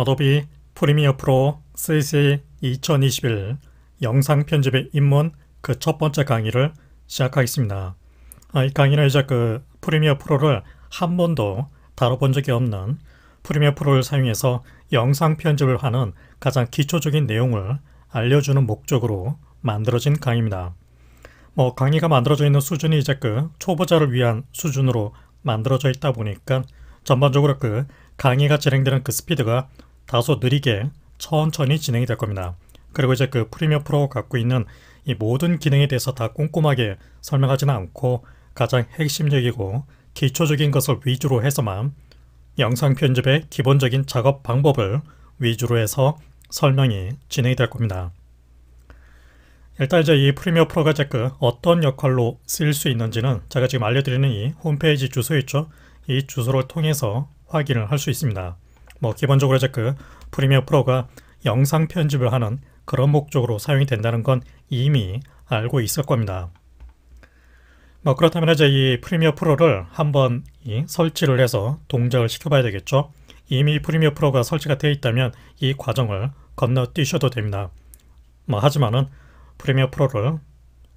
어도비 프리미어 프로 CC 2021 영상 편집의 입문 그 첫 번째 강의를 시작하겠습니다. 아, 이 강의는 이제 그 프리미어 프로를 한 번도 다뤄본 적이 없는 프리미어 프로를 사용해서 영상 편집을 하는 가장 기초적인 내용을 알려주는 목적으로 만들어진 강의입니다. 뭐 강의가 만들어져 있는 수준이 이제 그 초보자를 위한 수준으로 만들어져 있다 보니까 전반적으로 그 강의가 진행되는 그 스피드가 다소 느리게 천천히 진행이 될 겁니다. 그리고 이제 그 프리미어 프로 갖고 있는 이 모든 기능에 대해서 다 꼼꼼하게 설명하지는 않고 가장 핵심적이고 기초적인 것을 위주로 해서만 영상 편집의 기본적인 작업 방법을 위주로 해서 설명이 진행이 될 겁니다. 일단 이제 이 프리미어 프로가 이 제그 어떤 역할로 쓰일 수 있는지는 제가 지금 알려드리는 이 홈페이지 주소 있죠? 이 주소를 통해서 확인을 할 수 있습니다. 뭐 기본적으로 이제 그 프리미어 프로가 영상 편집을 하는 그런 목적으로 사용이 된다는 건 이미 알고 있을 겁니다. 뭐 그렇다면 이제 이 프리미어 프로를 한번 설치를 해서 동작을 시켜봐야 되겠죠. 이미 프리미어 프로가 설치가 되어 있다면 이 과정을 건너뛰셔도 됩니다. 뭐 하지만은 프리미어 프로를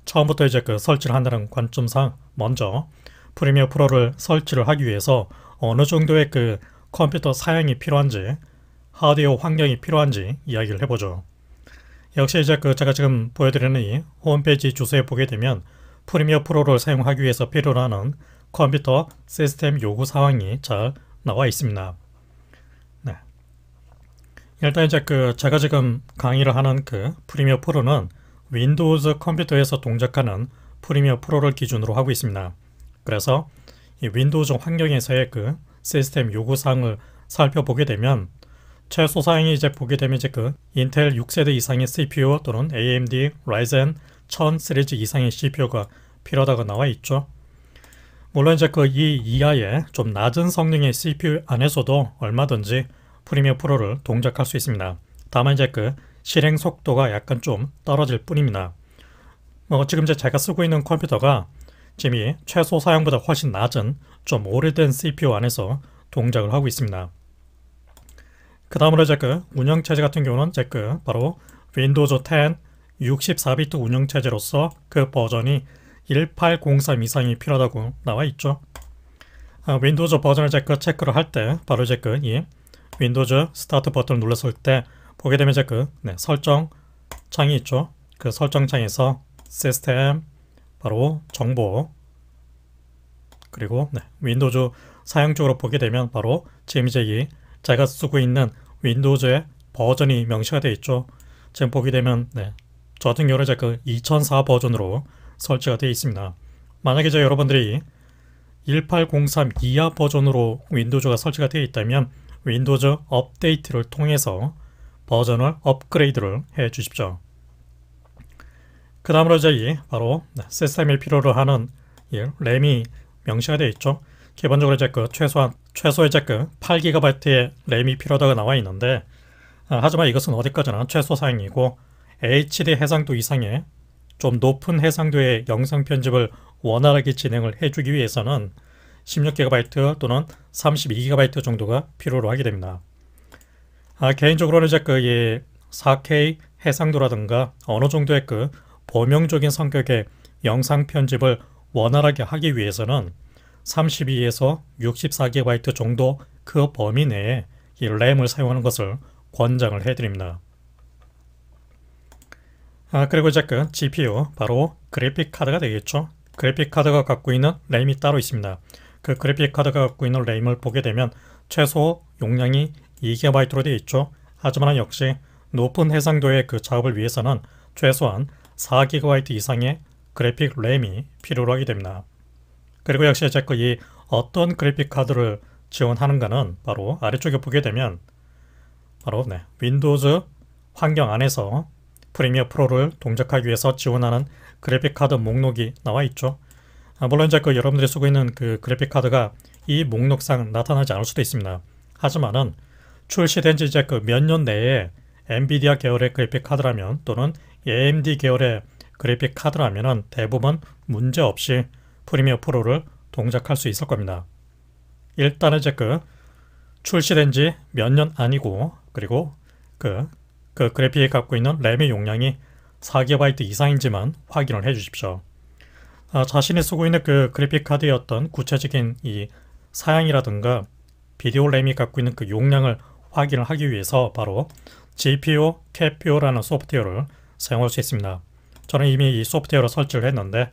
처음부터 이제 그 설치를 한다는 관점상 먼저 프리미어 프로를 설치를 하기 위해서 어느 정도의 그 컴퓨터 사양이 필요한지 하드웨어 환경이 필요한지 이야기를 해보죠. 역시 이제 그 제가 지금 보여드리는 이 홈페이지 주소에 보게 되면 프리미어 프로를 사용하기 위해서 필요로 하는 컴퓨터 시스템 요구 사항이 잘 나와 있습니다. 네. 일단 이제 그 제가 지금 강의를 하는 그 프리미어 프로는 윈도우즈 컴퓨터에서 동작하는 프리미어 프로를 기준으로 하고 있습니다. 그래서 윈도우즈 환경에서의 그 시스템 요구 사항을 살펴보게 되면 최소 사항이 이제 보게 되면 이제 그 인텔 6세대 이상의 CPU 또는 AMD Ryzen 1000 시리즈 이상의 CPU가 필요하다고 나와 있죠. 물론 이제 그 이 이하의 좀 낮은 성능의 CPU 안에서도 얼마든지 프리미어 프로를 동작할 수 있습니다. 다만 이제 그 실행 속도가 약간 좀 떨어질 뿐입니다. 뭐 지금 이제 제가 쓰고 있는 컴퓨터가 지금 이 최소 사용보다 훨씬 낮은 좀 오래된 CPU 안에서 동작을 하고 있습니다. 그 다음으로 이 제그 운영체제 같은 경우는 이 제그 바로 윈도우즈 10 64비트 운영체제로서 그 버전이 1803 이상이 필요하다고 나와 있죠. 아, 윈도우즈 버전을 제크 체크를 할 때 바로 이제그이 윈도우즈 스타트 버튼을 눌렀을 때 보게 되면 이제그 네, 설정 창이 있죠. 그 설정 창에서 시스템 바로 정보 그리고 네, 윈도우즈 사용적으로 보게 되면 바로 제미제기제가 쓰고 있는 윈도우즈의 버전이 명시가 되어 있죠. 지금 보게 되면 네, 저 같은 경우는 제가 그2004 버전으로 설치가 되어 있습니다. 만약에 저 여러분들이 1 8 0 3 이하 버전으로 윈도우즈가 설치가 되어 있다면 윈도우즈 업데이트를 통해서 버전을 업그레이드를 해 주십시오. 그 다음으로 저희 바로 네, 시스템에 필요로 하는 램이 명시가 되어 있죠. 기본적으로 이제 그 최소한 최소의 이제 그 8GB의 램이 필요하다고 나와 있는데 아, 하지만 이것은 어디까지나 최소 사양이고 HD 해상도 이상의 좀 높은 해상도의 영상 편집을 원활하게 진행을 해주기 위해서는 16GB 또는 32GB 정도가 필요로 하게 됩니다. 아, 개인적으로는 이제 그 예, 4K 해상도라든가 어느 정도의 그 범용적인 성격의 영상 편집을 원활하게 하기 위해서는 32에서 64GB 정도 그 범위 내에 이 램을 사용하는 것을 권장을 해드립니다. 아, 그리고 이제 그 GPU, 바로 그래픽 카드가 되겠죠. 그래픽 카드가 갖고 있는 램이 따로 있습니다. 그 그래픽 카드가 갖고 있는 램을 보게 되면 최소 용량이 2GB로 되어 있죠. 하지만 역시 높은 해상도의 그 작업을 위해서는 최소한 4GB 이상의 그래픽 램이 필요로 하게 됩니다. 그리고 역시 제거 이 어떤 그래픽 카드를 지원하는가는 바로 아래쪽에 보게 되면 바로 네, 윈도우즈 환경 안에서 프리미어 프로를 동작하기 위해서 지원하는 그래픽 카드 목록이 나와 있죠. 아, 물론 이제 그 여러분들이 쓰고 있는 그 그래픽 카드가 이 목록상 나타나지 않을 수도 있습니다. 하지만은 출시된 지 이제 그 몇 년 내에 엔비디아 계열의 그래픽 카드라면 또는 AMD 계열의 그래픽 카드라면 대부분 문제없이 프리미어 프로를 동작할 수 있을 겁니다. 일단은 이제 그 출시된 지 몇 년 아니고 그리고 그, 그 그래픽이 갖고 있는 램의 용량이 4GB 이상인지만 확인을 해 주십시오. 아, 자신이 쓰고 있는 그 그래픽 카드의 어떤 구체적인 이 사양이라든가 비디오 램이 갖고 있는 그 용량을 확인을 하기 위해서 바로 GPU, CPU라는 소프트웨어를 사용할 수 있습니다. 저는 이미 이 소프트웨어로 설치를 했는데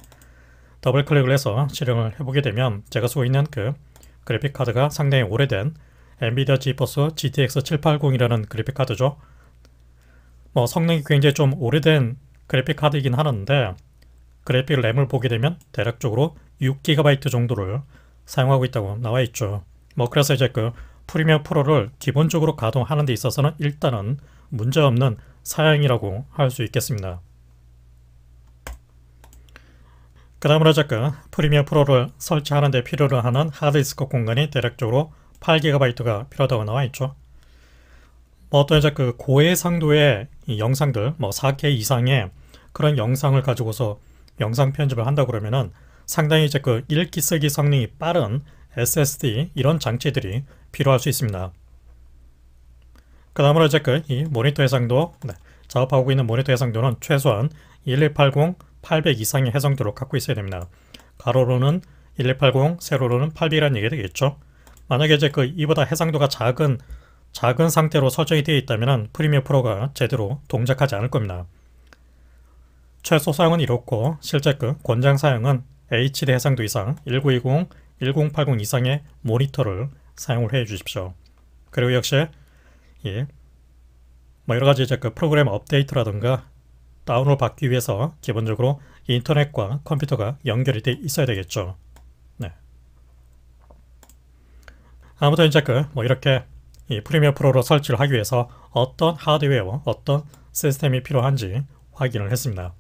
더블 클릭을 해서 실행을 해보게 되면 제가 쓰고 있는 그 그래픽 카드가 상당히 오래된 엔비디아 지퍼스 GTX 780이라는 그래픽 카드죠. 뭐 성능이 굉장히 좀 오래된 그래픽 카드이긴 하는데 그래픽 램을 보게 되면 대략적으로 6GB 정도를 사용하고 있다고 나와 있죠. 뭐 그래서 이제 그 프리미어 프로를 기본적으로 가동하는 데 있어서는 일단은 문제없는 사양이라고 할 수 있겠습니다. 그다음으로 작가 프리미어 프로를 설치하는 데 필요로 하는 하드디스크 공간이 대략적으로 8GB가 필요하다고 나와 있죠. 뭐 어떤 그 고해상도의 영상들, 뭐 4K 이상의 그런 영상을 가지고서 영상 편집을 한다 그러면은 상당히 이제 그 읽기 쓰기 성능이 빠른 SSD 이런 장치들이 필요할 수 있습니다. 그 다음으로 이제 그이 모니터 해상도, 네, 작업하고 있는 모니터 해상도는 최소한 1180 800 이상의 해상도를 갖고 있어야 됩니다. 가로로는 1180, 세로로는 8 0 0라는 얘기 되겠죠. 만약에 이제 그 이보다 해상도가 작은 작은 상태로 설정이 되어 있다면 프리미어 프로가 제대로 동작하지 않을 겁니다. 최소 사용은 이렇고 실제 그 권장 사용은 HD 해상도 이상 1920, 1080 이상의 모니터를 사용을 해 주십시오. 그리고 역시 예, 뭐 여러 가지 이제 그 프로그램 업데이트라든가 다운을 받기 위해서 기본적으로 인터넷과 컴퓨터가 연결이 돼 있어야 되겠죠. 네. 아무튼 이제 그 뭐 이렇게 이 프리미어 프로로 설치를 하기 위해서 어떤 하드웨어, 어떤 시스템이 필요한지 확인을 했습니다.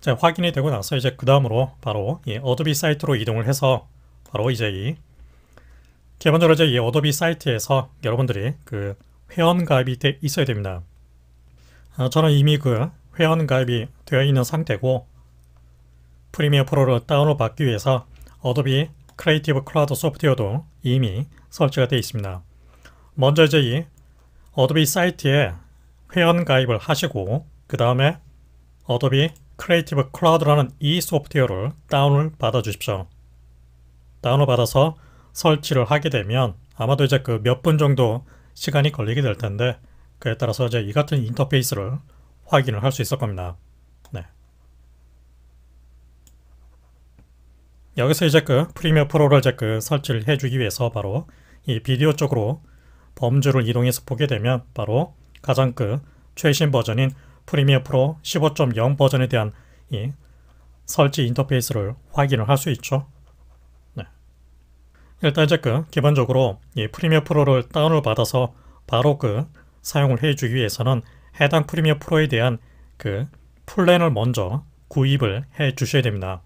자, 확인이 되고 나서 이제 그 다음으로 바로 이 어도비 사이트로 이동을 해서 바로 이제 이 기본적으로 이제 이 어도비 사이트에서 여러분들이 그 회원 가입이 돼 있어야 됩니다. 아, 저는 이미 그 회원 가입이 되어 있는 상태고 프리미어 프로를 다운로드 받기 위해서 어도비 크리에이티브 클라우드 소프트웨어도 이미 설치가 되어 있습니다. 먼저 이제 어도비 사이트에 회원 가입을 하시고 그 다음에 어도비 크리에이티브 클라우드라는 이 소프트웨어를 다운로드 받아 주십시오. 다운로드 받아서 설치를 하게 되면 아마도 이제 그 몇 분 정도 시간이 걸리게 될 텐데 그에 따라서 이제 이 같은 인터페이스를 확인을 할 수 있을 겁니다. 네. 여기서 이제 그 프리미어 프로를 이제 그 설치를 해주기 위해서 바로 이 비디오 쪽으로 범주를 이동해서 보게 되면 바로 가장 그 최신 버전인 프리미어 프로 15.0 버전에 대한 이 설치 인터페이스를 확인을 할 수 있죠. 네. 일단 이제 그 기본적으로 이 프리미어 프로를 다운을 받아서 바로 그 사용을 해주기 위해서는 해당 프리미어 프로에 대한 그 플랜을 먼저 구입을 해 주셔야 됩니다.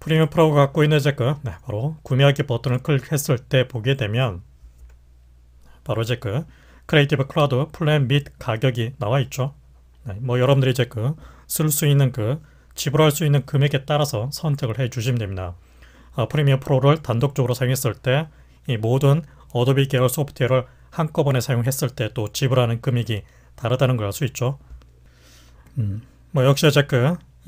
프리미어 프로가 갖고 있는 제그 네, 바로 구매하기 버튼을 클릭했을 때 보게 되면 바로 이제 그 크리에이티브 클라우드 플랜 및 가격이 나와 있죠. 네, 뭐 여러분들이 이제 그 쓸 수 있는 그 지불할 수 있는 금액에 따라서 선택을 해 주시면 됩니다. 아, 프리미어 프로를 단독적으로 사용했을 때 이 모든 어도비 계열 소프트웨어를 한꺼번에 사용했을 때 또 지불하는 금액이 다르다는 걸 알 수 있죠. 음, 뭐 역시 어쨌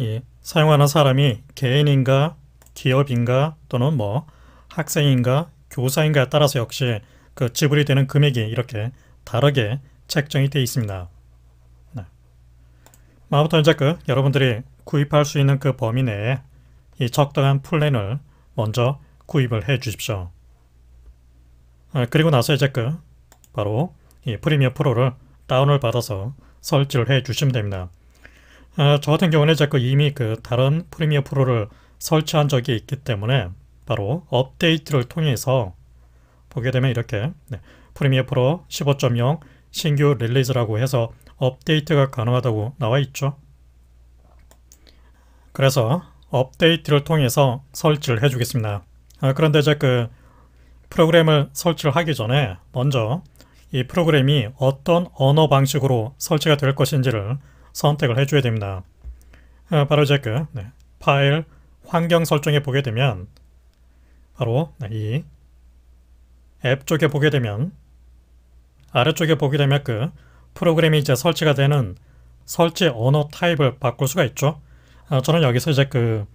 예, 사용하는 사람이 개인인가 기업인가 또는 뭐 학생인가 교사인가에 따라서 역시 그 지불이 되는 금액이 이렇게 다르게 책정이 되어 있습니다. 네. 뭐 아무튼 이제 그 여러분들이 구입할 수 있는 그 범위 내에 이 적당한 플랜을 먼저 구입을 해 주십시오. 아, 그리고 나서 이제 그 바로 이 프리미어 프로를 다운을 받아서 설치를 해 주시면 됩니다. 아, 저 같은 경우는 제가 그 이미 그 다른 프리미어 프로를 설치한 적이 있기 때문에 바로 업데이트를 통해서 보게 되면 이렇게 네, 프리미어 프로 15.0 신규 릴리즈라고 해서 업데이트가 가능하다고 나와 있죠. 그래서 업데이트를 통해서 설치를 해주겠습니다. 아, 그런데 이제 그 프로그램을 설치를 하기 전에 먼저 이 프로그램이 어떤 언어 방식으로 설치가 될 것인지를 선택을 해줘야 됩니다. 아, 바로 이제 그 네, 파일 환경 설정에 보게 되면 바로 네, 이앱 쪽에 보게 되면 아래쪽에 보게 되면 그 프로그램이 이제 설치가 되는 설치 언어 타입을 바꿀 수가 있죠. 아, 저는 여기서 이제 그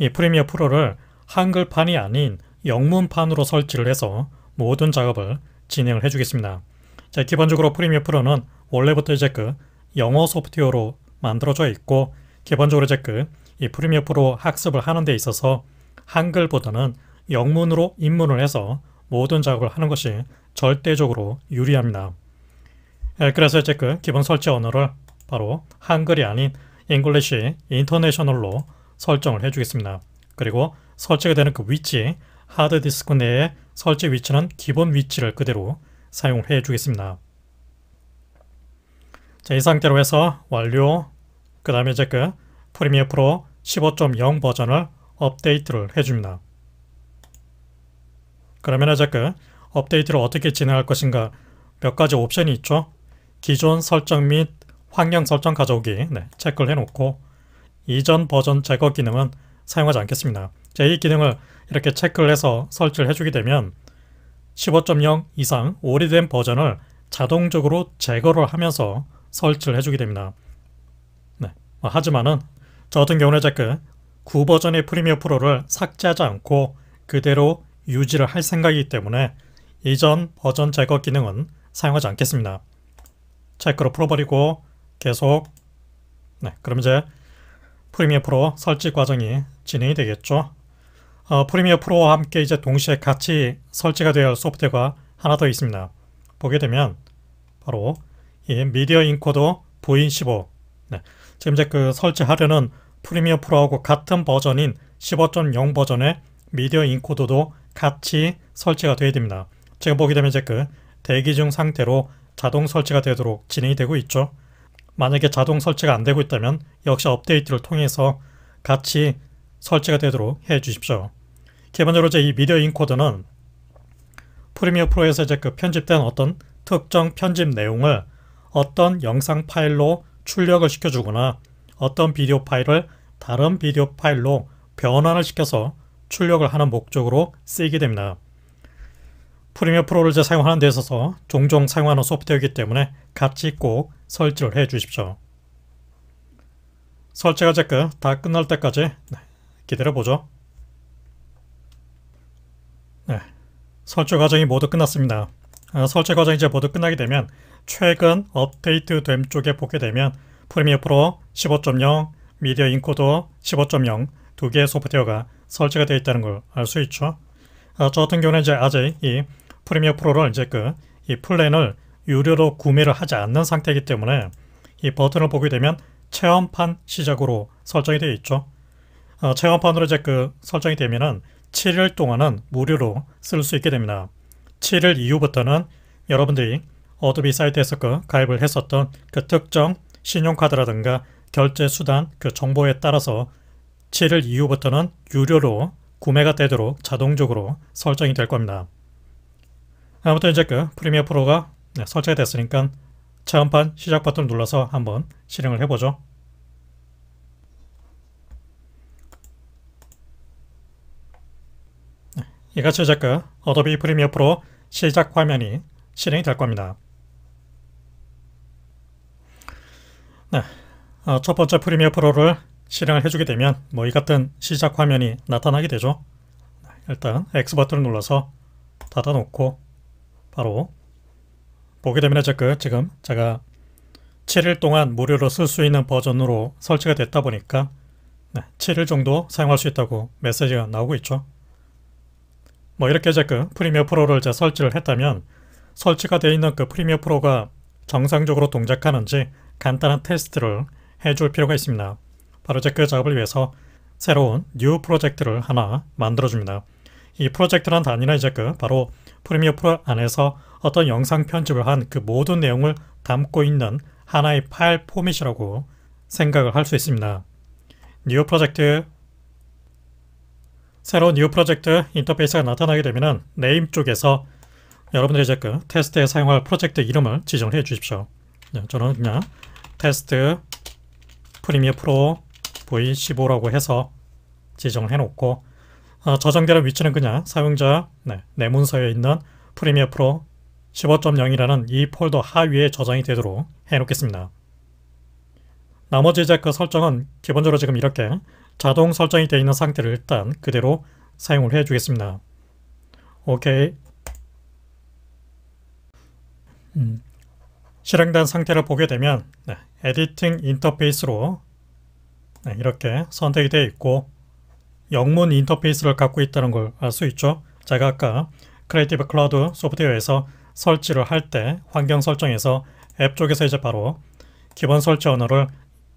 이 프리미어 프로를 한글판이 아닌 영문판으로 설치를 해서 모든 작업을 진행을 해주겠습니다. 자, 기본적으로 프리미어 프로는 원래부터 이제 그 영어 소프트웨어로 만들어져 있고 기본적으로 이제 그이 프리미어 프로 학습을 하는 데 있어서 한글보다는 영문으로 입문을 해서 모든 작업을 하는 것이 절대적으로 유리합니다. 예, 그래서 이제 그 기본 설치 언어를 바로 한글이 아닌 잉글리시 인터내셔널로 설정을 해주겠습니다. 그리고 설치가 되는 그 위치, 하드디스크 내에 설치 위치는 기본 위치를 그대로 사용을 해 주겠습니다. 자, 이 상태로 해서 완료. 그 다음에 이제 그 프리미어 프로 15.0 버전을 업데이트를 해줍니다. 그러면 이제 그 업데이트를 어떻게 진행할 것인가 몇 가지 옵션이 있죠. 기존 설정 및 환경 설정 가져오기 네, 체크를 해놓고 이전 버전 제거 기능은 사용하지 않겠습니다. 자, 이 기능을 이렇게 체크를 해서 설치를 해주게 되면 15.0 이상 오래된 버전을 자동적으로 제거를 하면서 설치를 해주게 됩니다. 네. 아, 하지만은 저 같은 경우는 제그 9버전의 프리미어 프로를 삭제하지 않고 그대로 유지를 할 생각이기 때문에 이전 버전 제거 기능은 사용하지 않겠습니다. 체크로 풀어버리고 계속 네, 그럼 이제 프리미어 프로 설치 과정이 진행이 되겠죠. 어, 프리미어 프로와 함께 이제 동시에 같이 설치가 되어 소프트웨어가 하나 더 있습니다. 보게 되면 바로 이 미디어 인코더 V15 네. 지금 이제 그 설치하려는 프리미어 프로하고 같은 버전인 15.0 버전의 미디어 인코더도 같이 설치가 되어야 됩니다. 제가 보게 되면 이제 그 대기 중 상태로 자동 설치가 되도록 진행이 되고 있죠. 만약에 자동 설치가 안 되고 있다면 역시 업데이트를 통해서 같이 설치가 되도록 해 주십시오. 기본적으로 이제 이 미디어 인코드는 프리미어 프로에서 이제 그 편집된 어떤 특정 편집 내용을 어떤 영상 파일로 출력을 시켜주거나 어떤 비디오 파일을 다른 비디오 파일로 변환을 시켜서 출력을 하는 목적으로 쓰이게 됩니다. 프리미어 프로를 이제 사용하는 데 있어서 종종 사용하는 소프트웨어이기 때문에 같이 꼭 설치를 해 주십시오. 설치가 제끝다 그 끝날 때까지 네, 기다려 보죠. 설치 과정이 모두 끝났습니다. 어, 설치 과정이 이제 모두 끝나게 되면 최근 업데이트 됨 쪽에 보게 되면 프리미어 프로 15.0, 미디어 인코더 15.0 두 개의 소프트웨어가 설치가 되어 있다는 걸 알 수 있죠. 어, 저 같은 경우는 이제 아직 이 프리미어 프로를 이제 그이 플랜을 유료로 구매를 하지 않는 상태이기 때문에 이 버튼을 보게 되면 체험판 시작으로 설정이 되어 있죠. 어, 체험판으로 이제 그 설정이 되면은 7일 동안은 무료로 쓸 수 있게 됩니다. 7일 이후부터는 여러분들이 어드비 사이트에서 그 가입을 했었던 그 특정 신용카드라든가 결제 수단 그 정보에 따라서 7일 이후부터는 유료로 구매가 되도록 자동적으로 설정이 될 겁니다. 아무튼 이제 그 프리미어 프로가 네, 설치가 됐으니까 차음판 시작 버튼 눌러서 한번 실행을 해보죠. 이같이 제그 어도비 프리미어 프로 시작 화면이 실행이 될 겁니다. 네, 어, 첫 번째 프리미어 프로를 실행을 해주게 되면 뭐 이 같은 시작 화면이 나타나게 되죠. 네, 일단 X 버튼을 눌러서 닫아놓고 바로 보게 되면 제그 지금 제가 7일 동안 무료로 쓸 수 있는 버전으로 설치가 됐다 보니까 7일 정도 사용할 수 있다고 메시지가 나오고 있죠. 뭐 이렇게 이제 그 프리미어 프로를 이제 설치를 했다면 설치가 되어 있는 그 프리미어 프로가 정상적으로 동작하는지 간단한 테스트를 해줄 필요가 있습니다. 바로 이제 그 작업을 위해서 새로운 뉴 프로젝트를 하나 만들어줍니다. 이 프로젝트란 단위는 이제 그 바로 프리미어 프로 안에서 어떤 영상 편집을 한 그 모든 내용을 담고 있는 하나의 파일 포맷이라고 생각을 할 수 있습니다. 뉴 프로젝트 새로운 뉴 프로젝트 인터페이스가 나타나게 되면 네임 쪽에서 여러분들이 이제 그 테스트에 사용할 프로젝트 이름을 지정을 해 주십시오. 네, 저는 그냥 테스트 프리미어 프로 V15라고 해서 지정을 해놓고 어, 저장되는 위치는 그냥 사용자 네, 내 문서에 있는 프리미어 프로 15.0이라는 이 폴더 하위에 저장이 되도록 해놓겠습니다. 나머지 이제 그 설정은 기본적으로 지금 이렇게 자동 설정이 되어 있는 상태를 일단 그대로 사용을 해 주겠습니다. 오케이. 음, 실행된 상태를 보게 되면 네, 에디팅 인터페이스로 네, 이렇게 선택이 되어 있고 영문 인터페이스를 갖고 있다는 걸 알 수 있죠. 제가 아까 크리에이티브 클라우드 소프트웨어에서 설치를 할 때 환경 설정에서 앱 쪽에서 이제 바로 기본 설치 언어를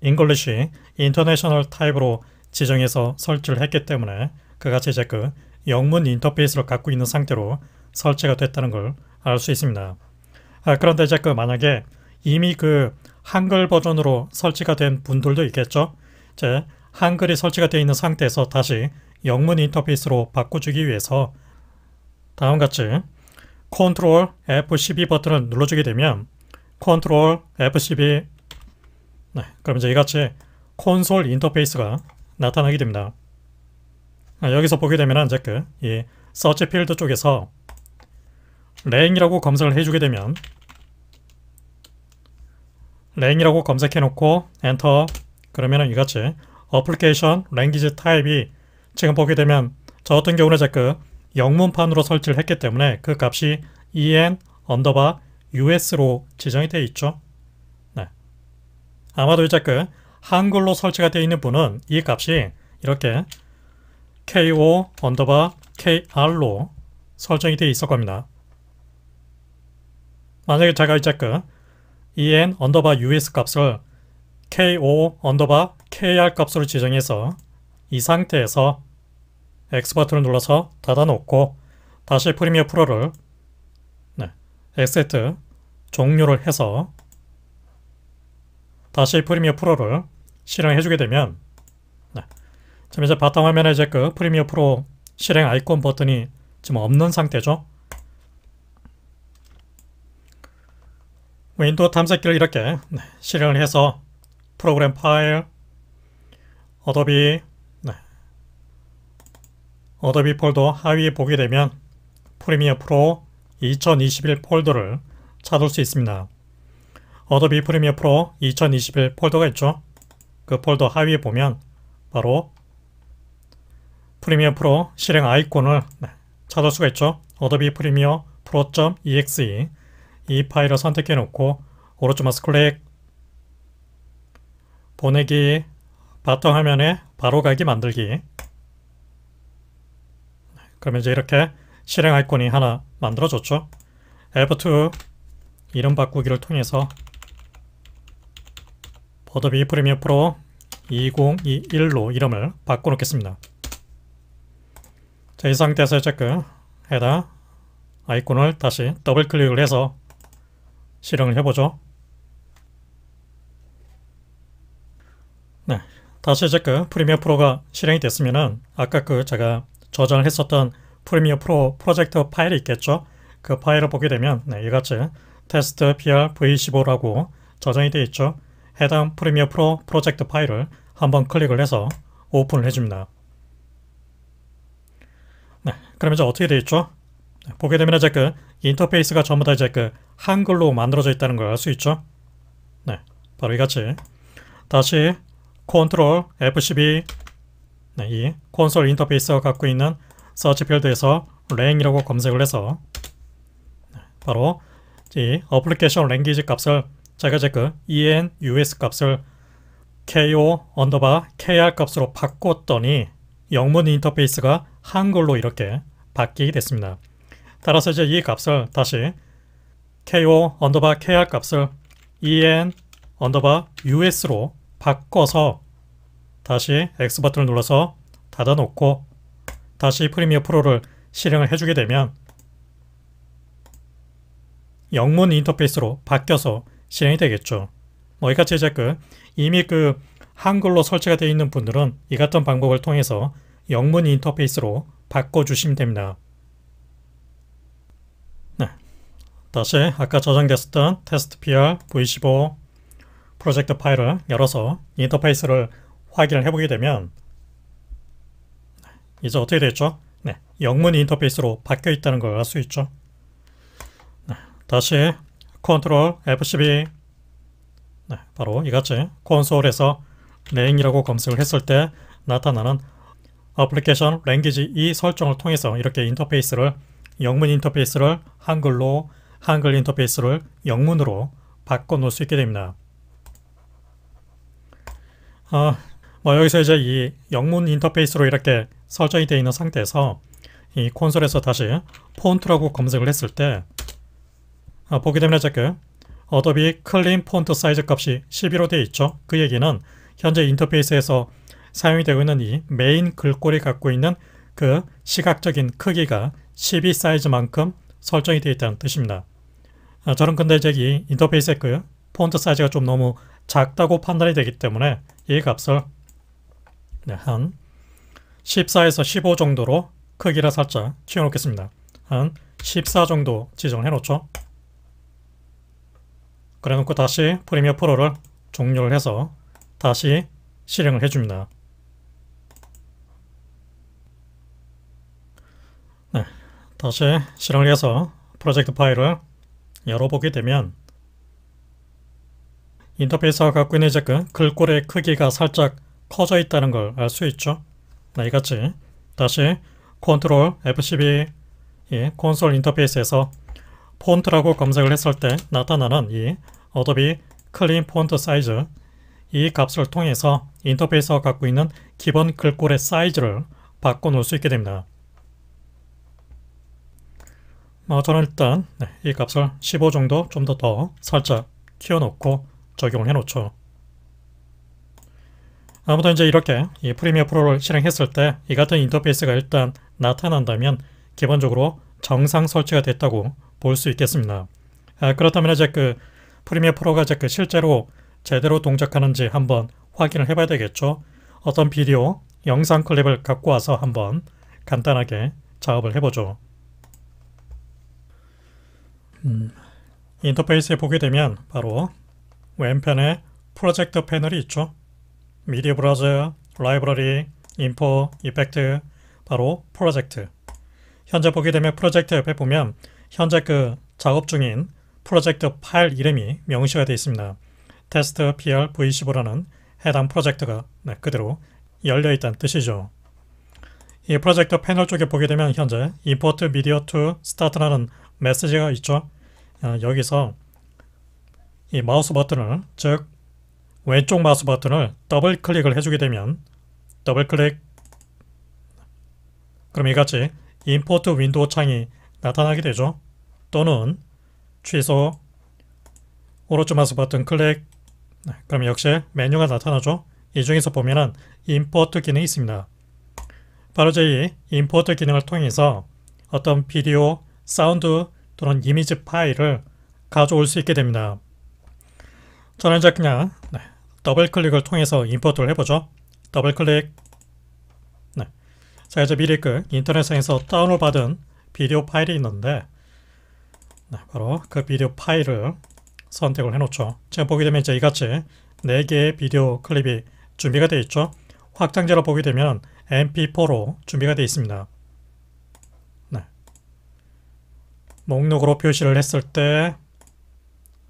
잉글리시 인터내셔널 타입으로 지정해서 설치를 했기 때문에 그같이이제그 영문 인터페이스를 갖고 있는 상태로 설치가 됐다는 걸 알 수 있습니다. 아, 그런데 이제 그 만약에 이미 그 한글 버전으로 설치가 된 분들도 있겠죠. 이제 한글이 설치가 되어 있는 상태에서 다시 영문 인터페이스로 바꿔주기 위해서 다음 같이 컨트롤 F12 버튼을 눌러주게 되면 컨트롤 F12 네, 그럼 이제 이같이 콘솔 인터페이스가 나타나게 됩니다. 아, 여기서 보게 되면 이제그이 서치 필드 쪽에서 랭이라고 검색을 해주게 되면 랭이라고 검색해놓고 엔터 그러면은 이같이 어플리케이션 랭귀지 타입이 지금 보게 되면 저 같은 경우는 이 제그 영문판으로 설치를 했기 때문에 그 값이 en 언더바 us로 지정이 되어 있죠. 네. 아마도 이제 그 한글로 설치가 되어 있는 분은 이 값이 이렇게 ko 언더바 kr로 설정이 되어 있을 겁니다. 만약에 제가 이제 그 en 언더바 us 값을 ko 언더바 kr 값으로 지정해서 이 상태에서 X버튼을 눌러서 닫아놓고 다시 프리미어 프로를 네, 엑세트 종료를 해서 다시 프리미어 프로를 실행해주게 되면 네. 지금 이제 바탕화면에 이제 그 프리미어 프로 실행 아이콘 버튼이 지금 없는 상태죠. 윈도우 탐색기를 이렇게 네. 실행을 해서 프로그램 파일, 어도비, 네. 어도비 폴더 하위에 보게 되면 프리미어 프로 2021 폴더를 찾을 수 있습니다. 어도비 프리미어 프로 2021 폴더가 있죠. 그 폴더 하위에 보면 바로 프리미어 프로 실행 아이콘을 네, 찾을 수가 있죠. 어도비 프리미어 프로.exe 이 파일을 선택해 놓고 오른쪽 마우스 클릭 보내기 바탕 화면에 바로 가기 만들기 네, 그러면 이제 이렇게 실행 아이콘이 하나 만들어졌죠. F2 이름 바꾸기를 통해서 버더비 프리미어 프로 2021로 이름을 바꿔놓겠습니다. 자, 이 상태에서 체크 해다 아이콘을 다시 더블 클릭을 해서 실행을 해보죠. 네, 다시 체크 프리미어 프로가 실행이 됐으면은 아까 그 제가 저장을 했었던 프리미어 프로 프로젝트 파일이 있겠죠. 그 파일을 보게 되면 네, 이같이 테스트 PR V15라고 저장이 되어 있죠. 해당 프리미어 프로 프로젝트 파일을 한번 클릭을 해서 오픈을 해줍니다. 네, 그럼 이제 어떻게 되어 있죠? 네, 보게 되면 이제 그 인터페이스가 전부 다 이제 그 한글로 만들어져 있다는 걸 알 수 있죠? 네, 바로 이같이 다시 컨트롤 F12 네, 이 콘솔 인터페이스가 갖고 있는 서치 필드에서 랭이라고 검색을 해서 네, 바로 이 어플리케이션 랭귀지 값을 제가제크 en us 값을 ko 언더바 kr 값으로 바꿨더니 영문 인터페이스가 한글로 이렇게 바뀌게 됐습니다. 따라서 이제 이 값을 다시 ko 언더바 kr 값을 en 언더바 us로 바꿔서 다시 X 버튼을 눌러서 닫아놓고 다시 프리미어 프로를 실행을 해주게 되면 영문 인터페이스로 바뀌어서 실행이 되겠죠. 뭐 이같이 이제 그 이미 그 한글로 설치가 되어 있는 분들은 이 같은 방법을 통해서 영문 인터페이스로 바꿔주시면 됩니다. 네. 다시 아까 저장됐었던 테스트 PR v15 프로젝트 파일을 열어서 인터페이스를 확인을 해보게 되면 네. 이제 어떻게 됐죠? 네, 영문 인터페이스로 바뀌어 있다는 걸 알 수 있죠. 네, 다시 컨트롤 F12 네, 바로 이같이 콘솔에서 랭이라고 검색을 했을 때 나타나는 어플리케이션 랭귀지 이 설정을 통해서 이렇게 인터페이스를 영문 인터페이스를 한글로 한글 인터페이스를 영문으로 바꿔 놓을 수 있게 됩니다. 아, 뭐 여기서 이제 이 영문 인터페이스로 이렇게 설정이 되어 있는 상태에서 이 콘솔에서 다시 폰트라고 검색을 했을 때 아, 보기 때문에 체크. 어도비 클린 폰트 사이즈 값이 11로 되어 있죠. 그 얘기는 현재 인터페이스에서 사용이 되고 있는 이 메인 글꼴이 갖고 있는 그 시각적인 크기가 12 사이즈만큼 설정이 되어 있다는 뜻입니다. 아, 저는 근데 제기 인터페이스의 그 폰트 사이즈가 좀 너무 작다고 판단이 되기 때문에 이 값을 네, 한 14에서 15 정도로 크기를 살짝 키워놓겠습니다. 한 14 정도 지정해 놓죠. 그래 놓고 그 다시 프리미어 프로를 종료를 해서 다시 실행을 해줍니다. 네, 다시 실행을 해서 프로젝트 파일을 열어보게 되면 인터페이스가 갖고 있는 이제 그 글꼴의 크기가 살짝 커져 있다는 걸 알 수 있죠. 네, 이같이 다시 컨트롤 F12 이 콘솔 인터페이스에서 폰트라고 검색을 했을 때 나타나는 이 어도비 클린 폰트 사이즈 이 값을 통해서 인터페이스가 갖고 있는 기본 글꼴의 사이즈를 바꿔놓을 수 있게 됩니다. 어, 저는 일단 네, 이 값을 15 정도 좀 더 더 살짝 키워놓고 적용을 해놓죠. 아무튼 이제 이렇게 이 프리미어 프로를 실행했을 때 이 같은 인터페이스가 일단 나타난다면 기본적으로 정상 설치가 됐다고 볼수 있겠습니다. 아, 그렇다면 이제 그 프리미어 프로가 이제 그 실제로 제대로 동작하는지 한번 확인을 해봐야 되겠죠. 어떤 비디오, 영상 클립을 갖고 와서 한번 간단하게 작업을 해보죠. 음, 인터페이스에 보게 되면 바로 왼편에 프로젝트 패널이 있죠. 미디어 브라우저, 라이브러리, 인포, 이펙트, 바로 프로젝트. 현재 보게 되면 프로젝트 옆에 보면 현재 그 작업 중인 프로젝트 파일 이름이 명시가 되어 있습니다. 테스트 PR V15라는 해당 프로젝트가 네, 그대로 열려 있다는 뜻이죠. 이 프로젝트 패널 쪽에 보게 되면 현재 import media to start라는 메시지가 있죠. 어, 여기서 이 마우스 버튼을 즉 왼쪽 마우스 버튼을 더블 클릭을 해주게 되면 더블 클릭 그럼 이같이 import 윈도우 창이 나타나게 되죠. 또는 취소 오른쪽마스 버튼 클릭 네, 그럼 역시 메뉴가 나타나죠. 이 중에서 보면은 임포트 기능이 있습니다. 바로 저희 임포트 기능을 통해서 어떤 비디오, 사운드 또는 이미지 파일을 가져올 수 있게 됩니다. 저는 이제 그냥 네, 더블 클릭을 통해서 임포트를 해보죠. 더블 클릭. 네. 자, 이제 미리 그 인터넷상에서 다운로드 받은 비디오 파일이 있는데 네, 바로 그 비디오 파일을 선택을 해놓죠. 제가 보게 되면 이제 이같이 4개의 비디오 클립이 준비가 되어 있죠. 확장자로 보게 되면 mp4로 준비가 되어 있습니다. 네. 목록으로 표시를 했을 때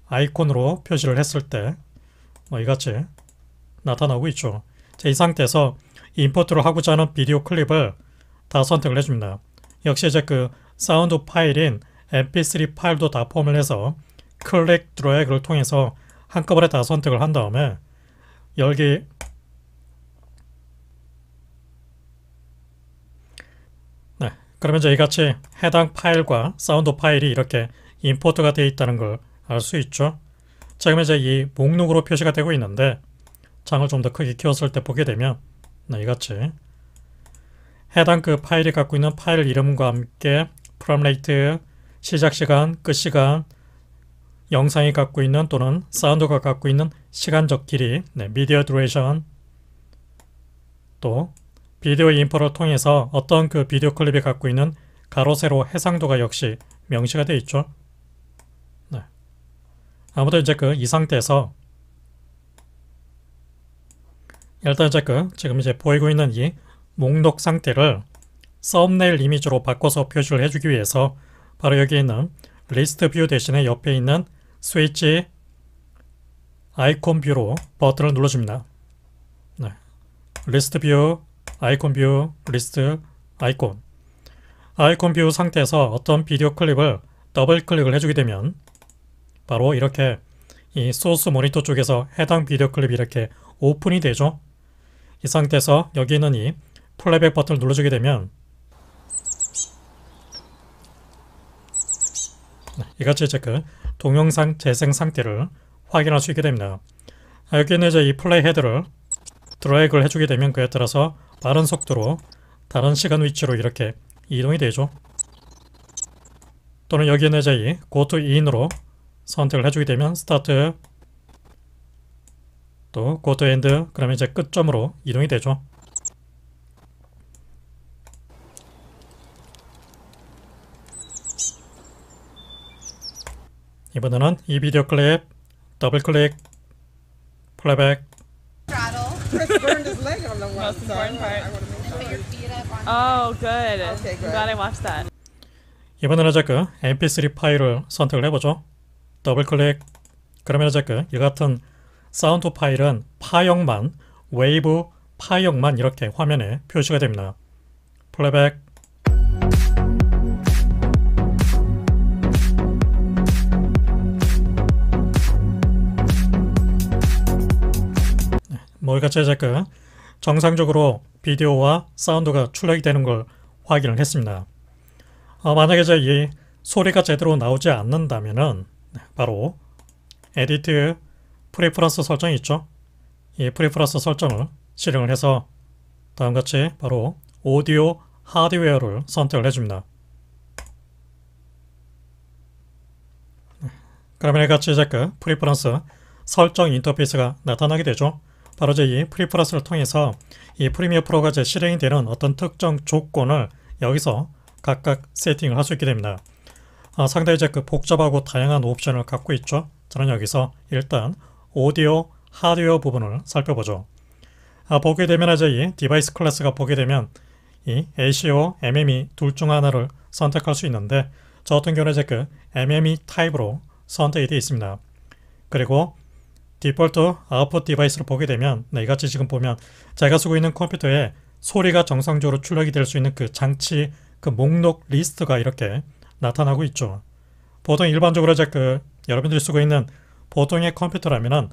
아이콘으로 표시를 했을 때뭐 이같이 나타나고 있죠. 자, 이 상태에서 임포트를 하고자 하는 비디오 클립을 다 선택을 해줍니다. 역시 이제 그 사운드 파일인 mp3 파일도 다 포함을 해서 클릭 드래그를 통해서 한꺼번에 다 선택을 한 다음에 열기 네, 그러면 이제 이같이 해당 파일과 사운드 파일이 이렇게 임포트가 되어 있다는 걸 알 수 있죠. 지금 이제 이 목록으로 표시가 되고 있는데 장을 좀 더 크게 키웠을 때 보게 되면 네, 이같이 해당 그 파일이 갖고 있는 파일 이름과 함께 프롬레이트, 시작시간, 끝시간, 영상이 갖고 있는 또는 사운드가 갖고 있는 시간적 길이, 네, 미디어 듀레이션, 또 비디오 인포를 통해서 어떤 그 비디오 클립이 갖고 있는 가로 세로 해상도가 역시 명시가 되어 있죠. 네. 아무도 이제 그 이 상태에서 일단 이제 그 지금 이제 보이고 있는 이 목록 상태를 썸네일 이미지로 바꿔서 표시를 해주기 위해서 바로 여기 있는 리스트 뷰 대신에 옆에 있는 스위치 아이콘 뷰로 버튼을 눌러줍니다. 네. 리스트 뷰, 아이콘 뷰, 리스트, 아이콘 아이콘 뷰 상태에서 어떤 비디오 클립을 더블 클릭을 해주게 되면 바로 이렇게 이 소스 모니터 쪽에서 해당 비디오 클립이 이렇게 오픈이 되죠. 이 상태에서 여기 있는 이 플레이백 버튼을 눌러주게 되면 네, 이같이 이제 그 동영상 재생 상태를 확인할 수 있게 됩니다. 아, 여기 있는 이제 이 플레이 헤드를 드래그를 해주게 되면 그에 따라서 빠른 속도로 다른 시간 위치로 이렇게 이동이 되죠. 또는 여기 있는 이제 이 Go to In으로 선택을 해주게 되면 스타트 또 Go to End 그러면 이제 끝점으로 이동이 되죠. 이번에는 이 비디오 클립 더블 클릭 플레이백 이번에는 자꾸 그 mp3 파일을 선택을 해보죠 더블 클릭 그러면 자꾸 그 이 같은 사운드 파일은 파형만 웨이브 파형만 이렇게 화면에 표시가 됩니다 플레이백 노이가 제작가 정상적으로 비디오와 사운드가 출력이 되는 걸 확인을 했습니다. 어, 만약에 저이 소리가 제대로 나오지 않는다면 네, 바로 에디트 프리프런스 설정이 있죠. 이 프리프런스 설정을 실행을 해서 다음같이 바로 오디오 하드웨어를 선택을 해줍니다. 네, 그러면 같이 제작 그 프리퍼런스 설정 인터페이스가 나타나게 되죠. 바로 저희 프리플러스를 통해서 이 프리미어 프로가 제 실행이 되는 어떤 특정 조건을 여기서 각각 세팅을 할 수 있게 됩니다. 아, 상당히 이제 그 복잡하고 다양한 옵션을 갖고 있죠. 저는 여기서 일단 오디오 하드웨어 부분을 살펴보죠. 아, 보게 되면 이제 이 디바이스 클래스가 보게 되면 이 ACO, MME 둘 중 하나를 선택할 수 있는데 저 같은 경우는 이제 그 MME 타입으로 선택이 되어 있습니다. 그리고 디폴트 아웃풋 디바이스를 보게 되면 네, 이같이 지금 보면 제가 쓰고 있는 컴퓨터에 소리가 정상적으로 출력이 될 수 있는 그 장치 그 목록 리스트가 이렇게 나타나고 있죠. 보통 일반적으로 이제 그 여러분들이 쓰고 있는 보통의 컴퓨터라면은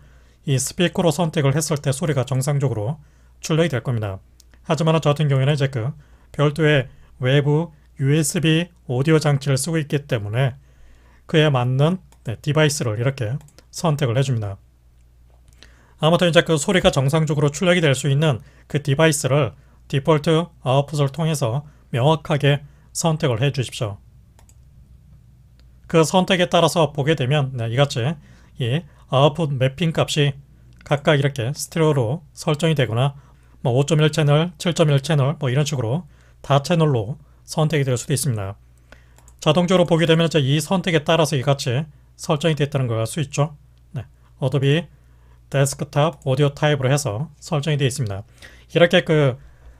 이 스피커로 선택을 했을 때 소리가 정상적으로 출력이 될 겁니다. 하지만 저 같은 경우에는 이제 그 별도의 외부 USB 오디오 장치를 쓰고 있기 때문에 그에 맞는 네, 디바이스를 이렇게 선택을 해줍니다. 아무튼 이제 그 소리가 정상적으로 출력이 될 수 있는 그 디바이스를 디폴트 아웃풋을 통해서 명확하게 선택을 해 주십시오. 그 선택에 따라서 보게 되면 네, 이같이 이 아웃풋 매핑 값이 각각 이렇게 스테레오로 설정이 되거나 뭐 5.1 채널, 7.1 채널 뭐 이런 식으로 다 채널로 선택이 될 수도 있습니다. 자동적으로 보게 되면 이제 이 선택에 따라서 이같이 설정이 됐다는 걸 알 수 있죠. 네, 어도비 데스크탑 오디오 타입으로 해서 설정이 되어 있습니다. 이렇게 그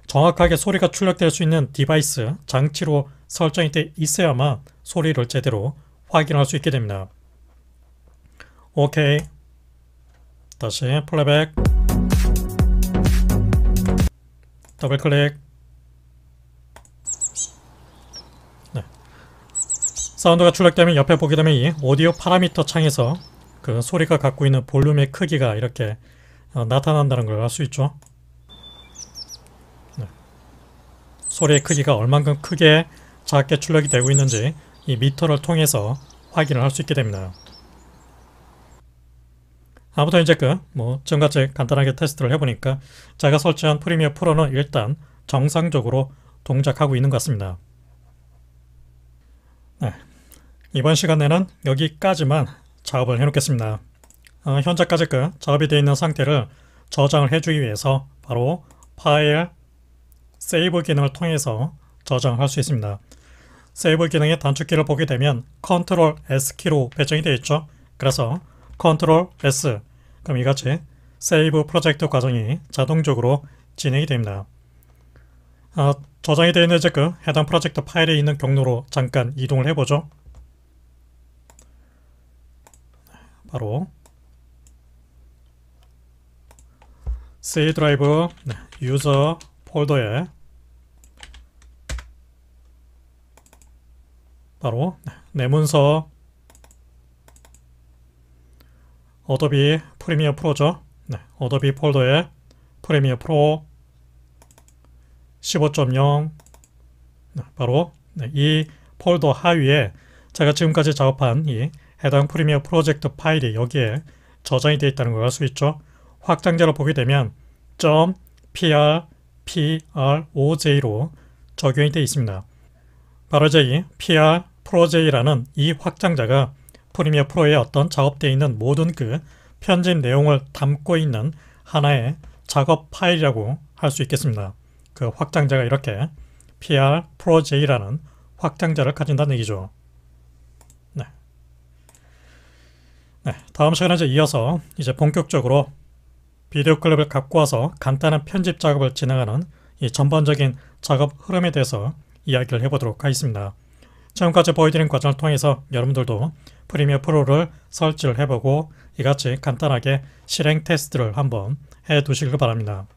정확하게 소리가 출력될 수 있는 디바이스, 장치로 설정이 돼 있어야만 소리를 제대로 확인할 수 있게 됩니다. 오케이. 다시 플레이백. 더블 클릭. 네. 사운드가 출력되면 옆에 보게 되면 이 오디오 파라미터 창에서 그 소리가 갖고 있는 볼륨의 크기가 이렇게 어, 나타난다는 걸 알 수 있죠. 네. 소리의 크기가 얼만큼 크게 작게 출력이 되고 있는지 이 미터를 통해서 확인을 할 수 있게 됩니다. 아무튼 이제 그뭐 전같이 간단하게 테스트를 해보니까 제가 설치한 프리미어 프로는 일단 정상적으로 동작하고 있는 것 같습니다. 네. 이번 시간에는 여기까지만 작업을 해놓겠습니다. 어, 현재까지 그 작업이 되어 있는 상태를 저장을 해주기 위해서 바로 파일 세이브 기능을 통해서 저장할 수 있습니다. 세이브 기능의 단축키를 보게 되면 컨트롤 S 키로 배정이 되어 있죠. 그래서 컨트롤 S 그럼 이같이 세이브 프로젝트 과정이 자동적으로 진행이 됩니다. 아, 저장이 되어 있는 즉그 해당 프로젝트 파일에 있는 경로로 잠깐 이동을 해보죠. 바로 C 드라이브 네, 유저 폴더에 바로 네, 내 문서 어도비 프리미어 프로죠. 네, 어도비 폴더에 프리미어 프로 15.0 바로 네, 이 폴더 하위에 제가 지금까지 작업한 이 해당 프리미어 프로젝트 파일이 여기에 저장이 되어 있다는 걸 알 수 있죠. 확장자로 보게 되면 .pr, proj로 적용이 되어 있습니다. 바로 저희 pr, proj라는 이 확장자가 프리미어 프로의 어떤 작업되어 있는 모든 그 편집 내용을 담고 있는 하나의 작업 파일이라고 할 수 있겠습니다. 그 확장자가 이렇게 pr, proj라는 확장자를 가진다는 얘기죠. 네, 다음 시간에 이제 이어서 이제 본격적으로 비디오 클립을 갖고 와서 간단한 편집 작업을 진행하는 이 전반적인 작업 흐름에 대해서 이야기를 해보도록 하겠습니다. 지금까지 보여드린 과정을 통해서 여러분들도 프리미어 프로를 설치를 해보고 이같이 간단하게 실행 테스트를 한번 해두시길 바랍니다.